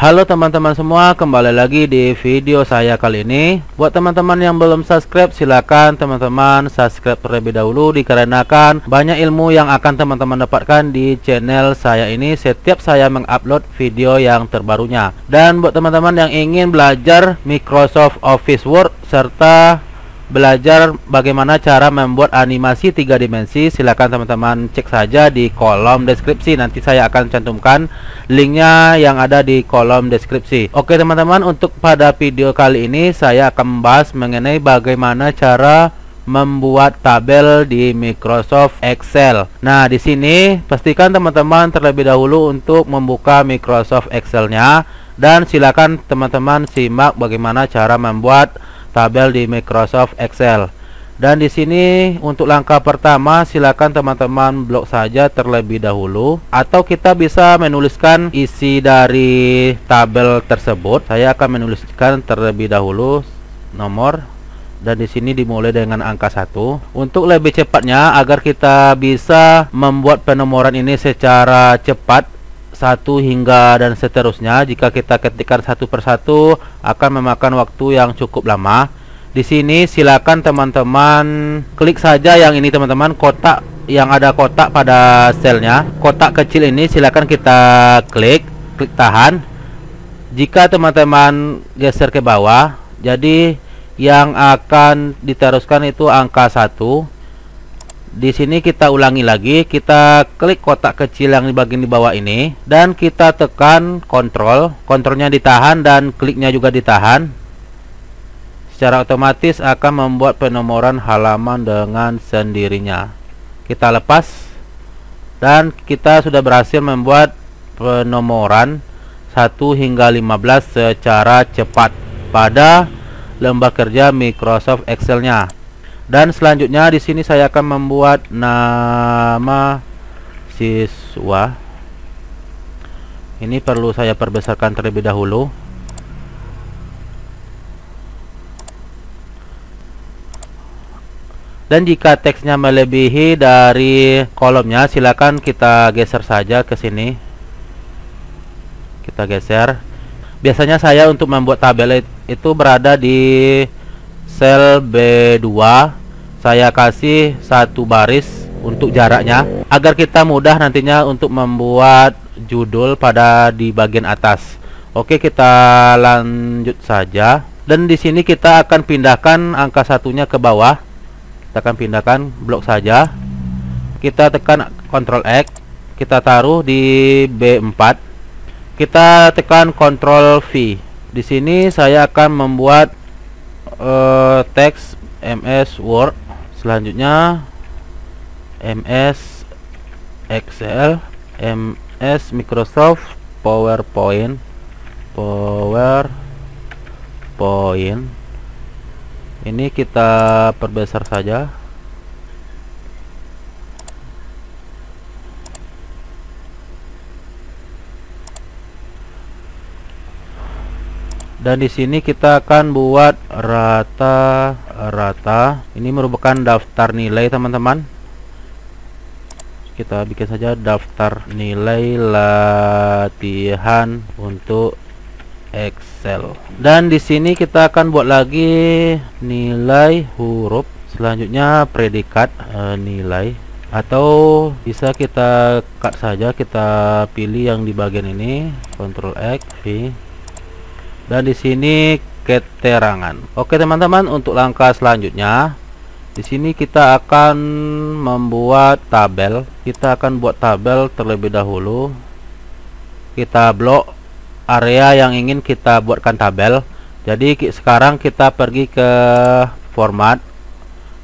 Halo teman-teman semua, kembali lagi di video saya kali ini Buat teman-teman yang belum subscribe, silakan teman-teman subscribe terlebih dahulu Dikarenakan banyak ilmu yang akan teman-teman dapatkan di channel saya ini Setiap saya mengupload video yang terbarunya Dan buat teman-teman yang ingin belajar Microsoft Office Word Serta belajar bagaimana cara membuat animasi tiga dimensi silahkan teman-teman cek saja di kolom deskripsi nanti saya akan cantumkan linknya yang ada di kolom deskripsi oke teman-teman untuk pada video kali ini saya akan membahas mengenai bagaimana cara membuat tabel di Microsoft Excel. Nah, di sini pastikan teman-teman terlebih dahulu untuk membuka Microsoft Excel-nya dan silakan teman-teman simak bagaimana cara membuat tabel di Microsoft Excel. Dan di sini untuk langkah pertama silakan teman-teman blok saja terlebih dahulu atau kita bisa menuliskan isi dari tabel tersebut. Saya akan menuliskan terlebih dahulu nomor dan di sini dimulai dengan angka 1. Untuk lebih cepatnya agar kita bisa membuat penomoran ini secara cepat satu hingga dan seterusnya jika kita ketikkan satu persatu akan memakan waktu yang cukup lama di sini silakan teman-teman klik saja yang ini teman-teman kotak yang ada kotak pada selnya kotak kecil ini silakan kita klik klik tahan jika teman-teman geser ke bawah jadi yang akan diteruskan itu angka 1 di sini kita ulangi lagi kita klik kotak kecil yang di bagian di bawah ini dan kita tekan kontrol kontrolnya ditahan dan kliknya juga ditahan secara otomatis akan membuat penomoran halaman dengan sendirinya kita lepas dan kita sudah berhasil membuat penomoran 1 hingga 15 secara cepat pada lembar kerja Microsoft Excel nya dan selanjutnya di sini saya akan membuat nama siswa ini perlu saya perbesarkan terlebih dahulu dan jika teksnya melebihi dari kolomnya silakan kita geser saja ke sini kita geser biasanya saya untuk membuat tabel itu berada di sel B2 saya kasih satu baris untuk jaraknya agar kita mudah nantinya untuk membuat judul pada di bagian atas Oke kita lanjut saja dan di sini kita akan pindahkan angka satunya ke bawah kita akan pindahkan blok saja kita tekan Ctrl X kita taruh di B4 kita tekan Ctrl V di sini saya akan membuat uh, teks MS Word selanjutnya MS Excel MS Microsoft PowerPoint PowerPoint ini kita perbesar saja dan di sini kita akan buat rata rata ini merupakan daftar nilai teman-teman kita bikin saja daftar nilai latihan untuk Excel dan di sini kita akan buat lagi nilai huruf selanjutnya predikat e, nilai atau bisa kita cut saja kita pilih yang di bagian ini Ctrl X V dan di sini keterangan. Oke teman-teman, untuk langkah selanjutnya di sini kita akan membuat tabel. Kita akan buat tabel terlebih dahulu. Kita blok area yang ingin kita buatkan tabel. Jadi sekarang kita pergi ke format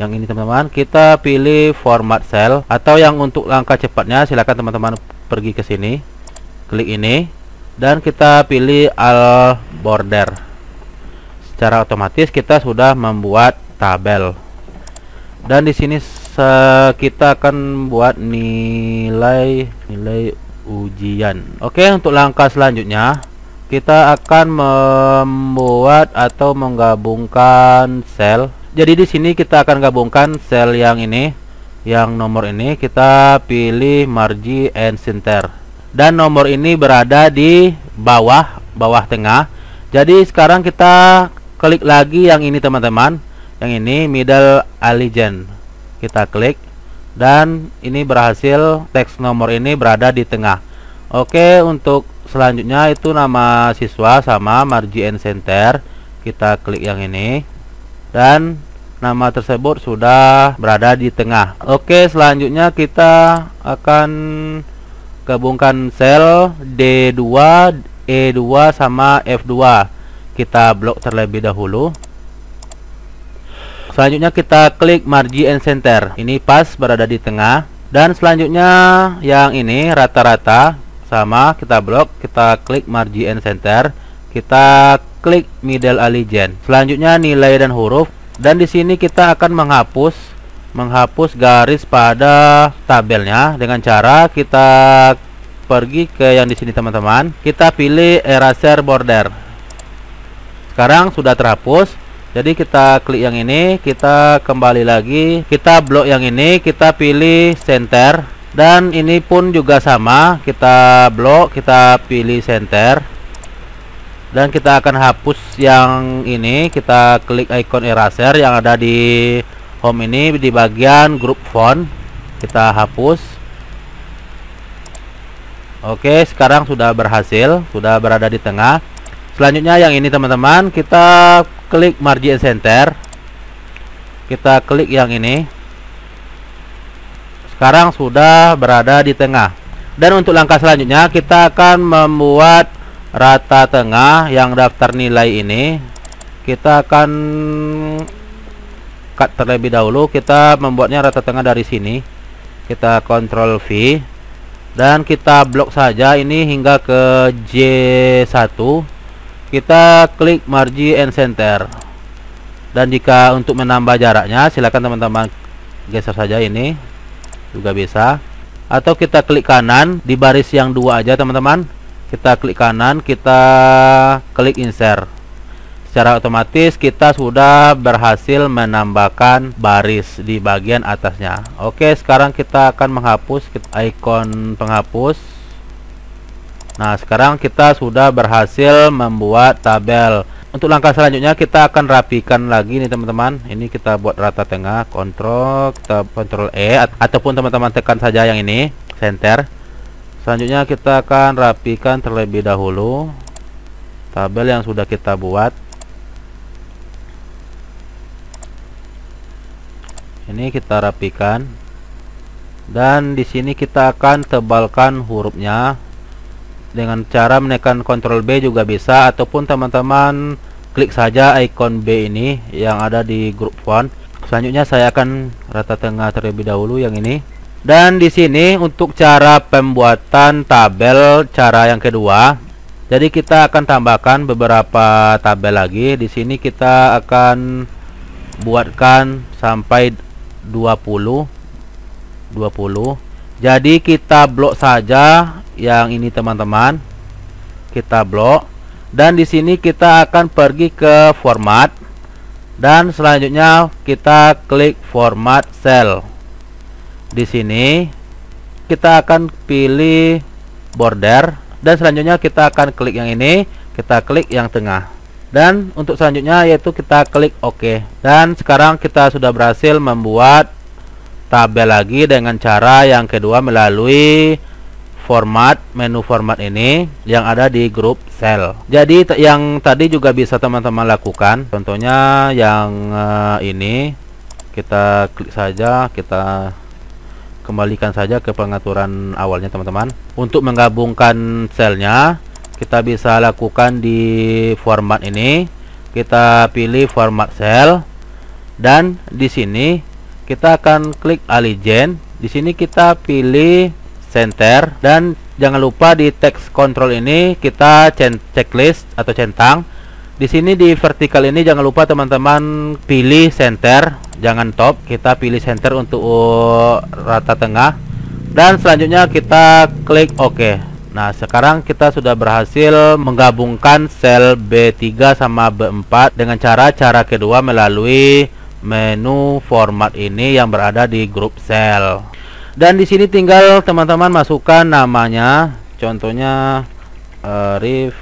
yang ini teman-teman kita pilih format cell atau yang untuk langkah cepatnya silakan teman-teman pergi ke sini klik ini dan kita pilih al border secara otomatis kita sudah membuat tabel dan di sini kita akan buat nilai nilai ujian oke untuk langkah selanjutnya kita akan membuat atau menggabungkan sel jadi di sini kita akan gabungkan sel yang ini yang nomor ini kita pilih margin and center dan nomor ini berada di bawah bawah tengah jadi sekarang kita klik lagi yang ini teman-teman yang ini middle allegiance kita klik dan ini berhasil teks nomor ini berada di tengah oke untuk selanjutnya itu nama siswa sama margin center kita klik yang ini dan nama tersebut sudah berada di tengah oke selanjutnya kita akan gabungkan sel D2 E2 sama F2 kita blok terlebih dahulu selanjutnya kita klik margin and center ini pas berada di tengah dan selanjutnya yang ini rata-rata sama kita blok kita klik margin and center kita klik middle alignment selanjutnya nilai dan huruf dan di sini kita akan menghapus menghapus garis pada tabelnya dengan cara kita pergi ke yang di sini teman-teman kita pilih eraser border sekarang sudah terhapus jadi kita klik yang ini kita kembali lagi kita blok yang ini kita pilih center dan ini pun juga sama kita blok kita pilih center dan kita akan hapus yang ini kita klik icon eraser yang ada di home ini di bagian grup font kita hapus oke sekarang sudah berhasil sudah berada di tengah selanjutnya yang ini teman-teman kita klik margin center kita klik yang ini sekarang sudah berada di tengah dan untuk langkah selanjutnya kita akan membuat rata tengah yang daftar nilai ini kita akan cut terlebih dahulu kita membuatnya rata tengah dari sini kita kontrol V dan kita blok saja ini hingga ke J1 kita klik margin and center dan jika untuk menambah jaraknya silakan teman-teman geser saja ini juga bisa atau kita klik kanan di baris yang dua aja teman-teman kita klik kanan kita klik insert secara otomatis kita sudah berhasil menambahkan baris di bagian atasnya oke sekarang kita akan menghapus ikon penghapus Nah, sekarang kita sudah berhasil membuat tabel. Untuk langkah selanjutnya kita akan rapikan lagi nih teman-teman. Ini kita buat rata tengah, kontrol, kita kontrol E ataupun teman-teman tekan saja yang ini, center. Selanjutnya kita akan rapikan terlebih dahulu tabel yang sudah kita buat. Ini kita rapikan. Dan di sini kita akan tebalkan hurufnya dengan cara menekan Ctrl B juga bisa ataupun teman-teman klik saja icon B ini yang ada di grup font selanjutnya saya akan rata tengah terlebih dahulu yang ini dan di sini untuk cara pembuatan tabel cara yang kedua jadi kita akan tambahkan beberapa tabel lagi di sini kita akan buatkan sampai 20 20 jadi kita blok saja yang ini teman-teman kita blok dan di sini kita akan pergi ke format dan selanjutnya kita klik format cell di sini kita akan pilih border dan selanjutnya kita akan klik yang ini kita klik yang tengah dan untuk selanjutnya yaitu kita klik OK dan sekarang kita sudah berhasil membuat tabel lagi dengan cara yang kedua melalui format menu format ini yang ada di grup sel jadi yang tadi juga bisa teman-teman lakukan contohnya yang uh, ini kita klik saja kita kembalikan saja ke pengaturan awalnya teman-teman untuk menggabungkan selnya kita bisa lakukan di format ini kita pilih format sel dan di sini kita akan klik aligen di sini kita pilih center dan jangan lupa di teks control ini kita checklist atau centang di sini di vertikal ini jangan lupa teman-teman pilih center jangan top kita pilih center untuk uh, rata tengah dan selanjutnya kita klik OK nah sekarang kita sudah berhasil menggabungkan sel B3 sama B4 dengan cara cara kedua melalui menu format ini yang berada di grup sel. Dan di sini tinggal teman-teman masukkan namanya, contohnya Arif eh, Rif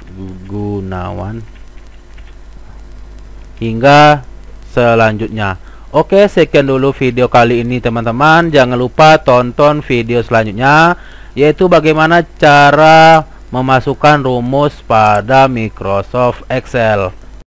Gunawan hingga selanjutnya. Oke, sekian dulu video kali ini teman-teman. Jangan lupa tonton video selanjutnya yaitu bagaimana cara memasukkan rumus pada Microsoft Excel.